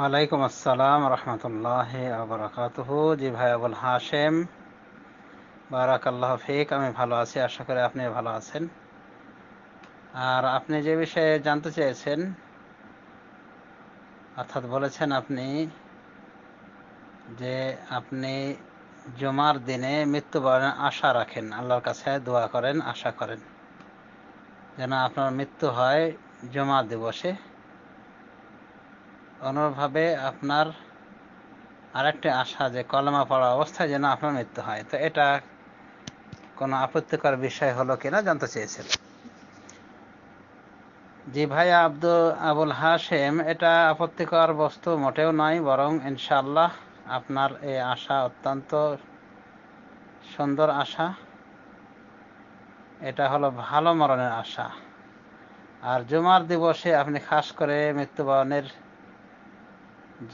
ওয়ালাইকুম আসসালাম রহমতুল্লাহ আবরাকাত জি ভাই আবুল হাশেম বারাক আল্লাহ ফেক আমি ভালো আছি আশা করি আপনি ভালো আছেন আর আপনি যে বিষয়ে জানতে চেয়েছেন অর্থাৎ বলেছেন আপনি যে আপনি জুমার দিনে মৃত্যুবরণের আশা রাখেন আল্লাহর কাছে দোয়া করেন আশা করেন যেন আপনার মৃত্যু হয় জুমার দিবসে অনুভাবে আপনার আরেকটি আশা যে কলমা পড়া অবস্থায় যেন আপনার মৃত্যু হয় তো এটা কোনো আপত্তিকর বিষয় হলো কিনা জানতে চেয়েছিল জি ভাই আব্দুল আবুল হাশেম এটা আপত্তিকর বস্তু মোটেও নয় বরং ইনশাল্লাহ আপনার এই আশা অত্যন্ত সুন্দর আশা এটা হলো ভালো মরণের আশা আর জুমার দিবসে আপনি খাস করে মৃত্যুবরণের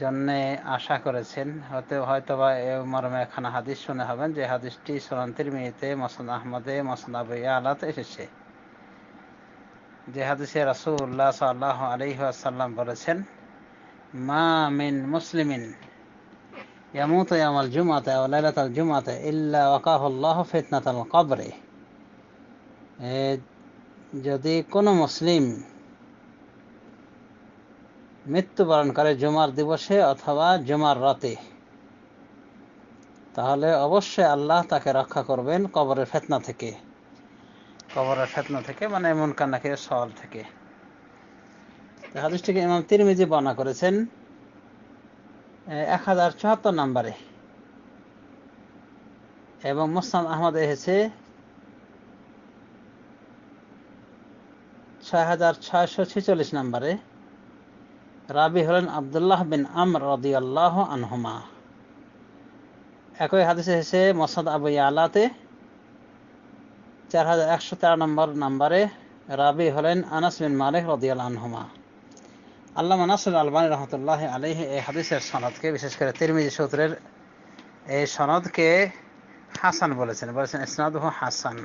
জন্যে আশা করেছেন হতে হয়তো বা এ মর্মে এখানে হাদিস শুনে হবেন যে হাদিসটি সোনান্তির মেয়েতে মসন আহমদে মসন আবইয়া আলাতে এসেছে যে হাদিসে রাসুল্লাহ সাল্লাহ আসাল্লাম বলেছেন মা মিন মুসলিমিন يموت يوم الجمعة أو ليلة الجمعة إلا وقاه الله فتنة যদি কোনো মুসলিম মৃত্যুবরণ করে জুমার দিবসে অথবা জুমার রাতে তাহলে অবশ্যই আল্লাহ তাকে রক্ষা করবেন কবরের ফেতনা থেকে কবরের ফেতনা থেকে মানে এমন কান্নাকে সল থেকে হাদিসটিকে ইমাম তিরমিজি বর্ণনা করেছেন এক হাজার চুয়াত্তর নম্বরে এবং মুসলাম আহমদ এসেছে ছয় হাজার ছয়শো ছেচল্লিশ নম্বরে রাবি হলেন আবদুল্লাহ বিন আমর রদি আল্লাহ আনহুমা একই হাদিসে এসে মসাদ আবু আলাতে চার হাজার একশো তেরো নম্বর নাম্বারে রাবি হলেন আনাস বিন মালিক রদিয়াল আনহুমা আল্লাহ নাসুল আলবানী রহমতুল্লাহ আলহি এই হাদিসের সনদকে বিশেষ করে তিরমিজি সূত্রের এই সনদকে হাসান বলেছেন বলেছেন ইসনাদ হাসান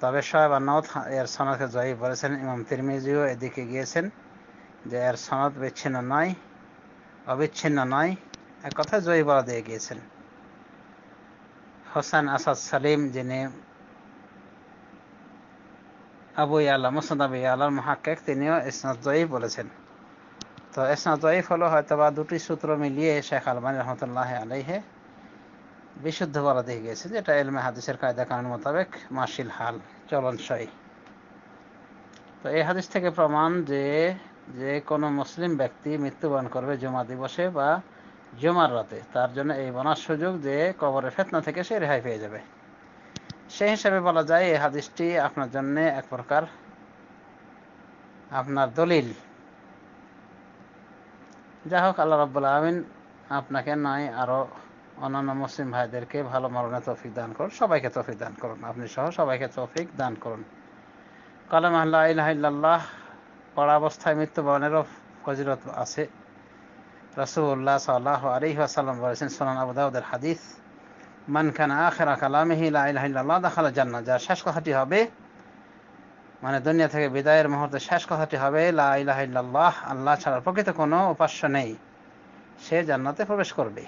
তবে সাহেব আন্নাউদ এর সনদকে জয়ী বলেছেন ইমাম তিরমিজিও এদিকে গিয়েছেন যে এর সনদ বিচ্ছিন্ন নয় অবিচ্ছিন্ন নয় এক কথা জয়ী বলা দিয়ে গিয়েছেন হোসেন আসাদ সালিম যিনি আবু আল্লাহ মোসাদ আবু আল্লাহ মহাকেক তিনিও ইসনাদ জয়ী বলেছেন তো ইসনাদ জয়ীফ হলো হয়তো বা দুটি সূত্র মিলিয়ে শেখ আলমানি রহমতুল্লাহ আলাইহে বিশুদ্ধ বলা দিয়ে গিয়েছে যেটা এলমে হাদিসের কায়দা কানুন মোতাবেক মাসিল হাল চলনসই তো এই হাদিস থেকে প্রমাণ যে যে কোনো মুসলিম ব্যক্তি মৃত্যুবরণ করবে জুমা দিবসে বা জুমার রাতে তার জন্য এই বনার সুযোগ যে কবরের ফেতনা থেকে সে রেহাই পেয়ে যাবে সেই হিসাবে বলা যায় এই হাদিসটি আপনার জন্য এক প্রকার আপনার দলিল যাই হোক আল্লাহ রব্বুল আমিন আপনাকে নয় আরও অন্যান্য মুসলিম ভাইদেরকে ভালো মরণে তৌফিক দান করুন সবাইকে তৌফিক দান করুন আপনি সহ সবাইকে তৌফিক দান করুন কালাম আল্লাহ ইহ পড়া অবস্থায় মৃত্যুবরণেরও ফজিলত আছে রসুল্লাহ সাল্লাহ আলহি আসাল্লাম বলেছেন সোনান আবুদাউদের হাদিস মানখানা আখের কালামহি আল্লাহ যান জান্না যার শেষ কথাটি হবে মানে দুনিয়া থেকে বিদায়ের মুহূর্তে শেষ কথাটি হবে লাহ আল্লাহ ছাড়া প্রকৃত কোনো উপাস্য নেই সে জান্নাতে প্রবেশ করবে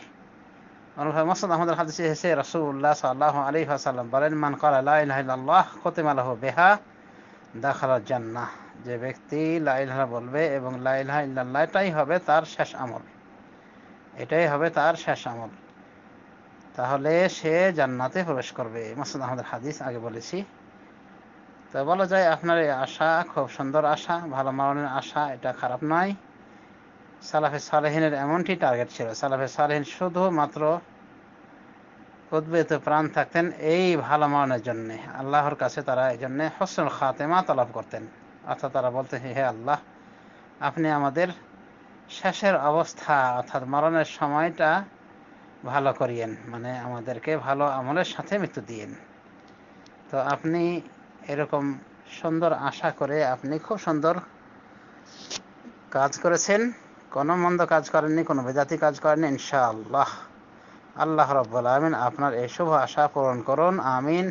অনুভব মসদ আহমদের হাদিস এসে রসুল্লাহ সাল্লাহ আলী আসাল্লাম বলেন মান করা আল্লাহ খতিমালাহ বেহা দাখালা জান্নাহ যে ব্যক্তি লাইলহা বলবে এবং লাইলহা ইল্লাল্লাহ এটাই হবে তার শেষ আমল এটাই হবে তার শেষ আমল তাহলে সে জান্নাতে প্রবেশ করবে মাসুদ আহমদের হাদিস আগে বলেছি তো বলা যায় আপনার এই আশা খুব সুন্দর আশা ভালো মারণের আশা এটা খারাপ নয় সালাফে সালেহিনের এমনটি টার্গেট ছিল সালাফে সালেহিন শুধুমাত্র উদ্বেত প্রাণ থাকতেন এই ভালো মারণের জন্যে আল্লাহর কাছে তারা এই জন্যে হসনুল খাতেমা তলব করতেন অর্থাৎ আচ্ছা, তারা বলতে হে আল্লাহ আপনি আমাদের শেষের অবস্থা অর্থাৎ মরণের সময়টা ভালো করিয়েন মানে আমাদেরকে ভালো আমলের সাথে মৃত্যু দিয়েন তো আপনি এরকম সুন্দর আশা করে আপনি খুব সুন্দর কাজ করেছেন কোনো মন্দ কাজ করেননি কোনো বেজাতি কাজ করেননি ইনশাআল্লাহ আল্লাহ রব্বুল আমিন আপনার এই শুভ আশা পূরণ করুন আমিন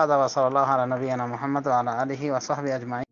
আদাবা সাল্লাহ আলা নবীনা মোহাম্মদ আলা আলহি ওসাহাবি আজমাই